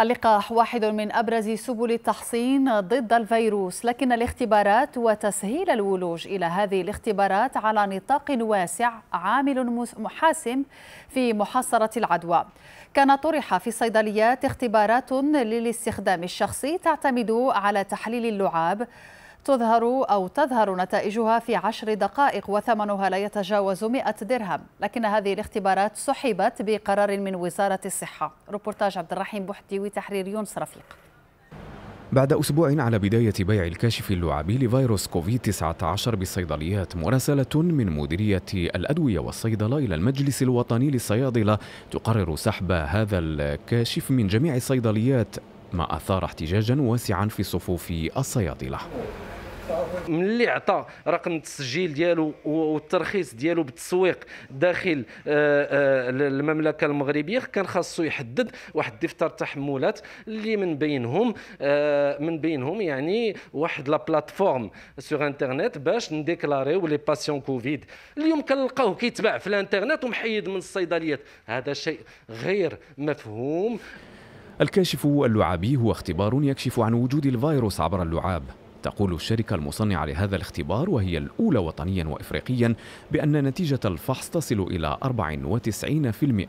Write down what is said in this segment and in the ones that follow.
اللقاح واحد من أبرز سبل التحصين ضد الفيروس لكن الاختبارات وتسهيل الولوج إلى هذه الاختبارات على نطاق واسع عامل حاسم في محاصرة العدوى كان طرح في الصيدليات اختبارات للاستخدام الشخصي تعتمد على تحليل اللعاب تظهر أو تظهر نتائجها في عشر دقائق وثمنها لا يتجاوز 100 درهم لكن هذه الاختبارات سحبت بقرار من وزارة الصحة ريبورتاج عبد الرحيم بحدي وتحرير يونس رفيق بعد أسبوع على بداية بيع الكاشف اللعابي لفيروس كوفيد 19 بالصيدليات مراسلة من مديرية الأدوية والصيدلة إلى المجلس الوطني للصيادلة تقرر سحب هذا الكاشف من جميع الصيدليات ما أثار احتجاجا واسعا في صفوف الصيادلة ملي عطى رقم التسجيل ديالو والترخيص ديالو بالتسويق داخل آه، آه، المملكه المغربيه كان خاصو يحدد واحد دفتر تحملات اللي من بينهم آه، من بينهم يعني واحد لا بلاتفورم سوغ انترنيت باش نديكلاريو لي باسيون كوفيد اليوم كنلقاوه كيتباع في الانترنيت ومحيد من الصيدليات هذا شيء غير مفهوم الكاشف اللعابي هو اختبار يكشف عن وجود الفيروس عبر اللعاب تقول الشركة المصنعة لهذا الاختبار وهي الأولى وطنيا وإفريقيا بأن نتيجة الفحص تصل إلى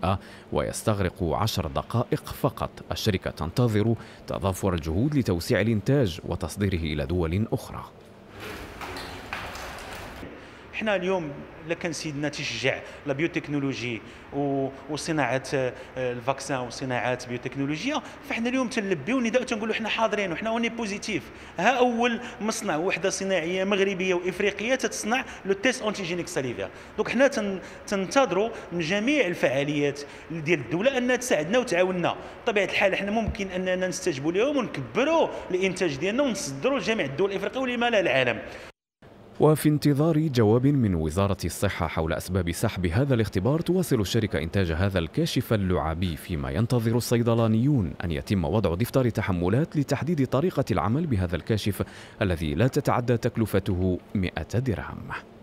94% ويستغرق 10 دقائق فقط الشركة تنتظر تضافر الجهود لتوسيع الإنتاج وتصديره إلى دول أخرى حنا اليوم الا كان سيدنا تشجع لا بيوتكنولوجي وصناعه آه، الفاكسان وصناعات بيوتكنولوجيا فحنا اليوم تنلبيو نداء تنقولوا حنا حاضرين وحنا اوني بوزيتيف ها اول مصنع وحده صناعيه مغربيه وافريقيه تتصنع لو تيست اونتيجينيك ساليفير دونك حنا تنتظروا من جميع الفعاليات ديال الدوله انها تساعدنا وتعاوننا بطبيعه الحال حنا ممكن اننا نستجبوا لهم ونكبروا الانتاج ديالنا ونصدروا لجميع الدول الافريقيه ولما لا العالم وفي انتظار جواب من وزارة الصحة حول أسباب سحب هذا الاختبار تواصل الشركة إنتاج هذا الكاشف اللعابي فيما ينتظر الصيدلانيون أن يتم وضع دفتر تحملات لتحديد طريقة العمل بهذا الكاشف الذي لا تتعدى تكلفته 100 درهم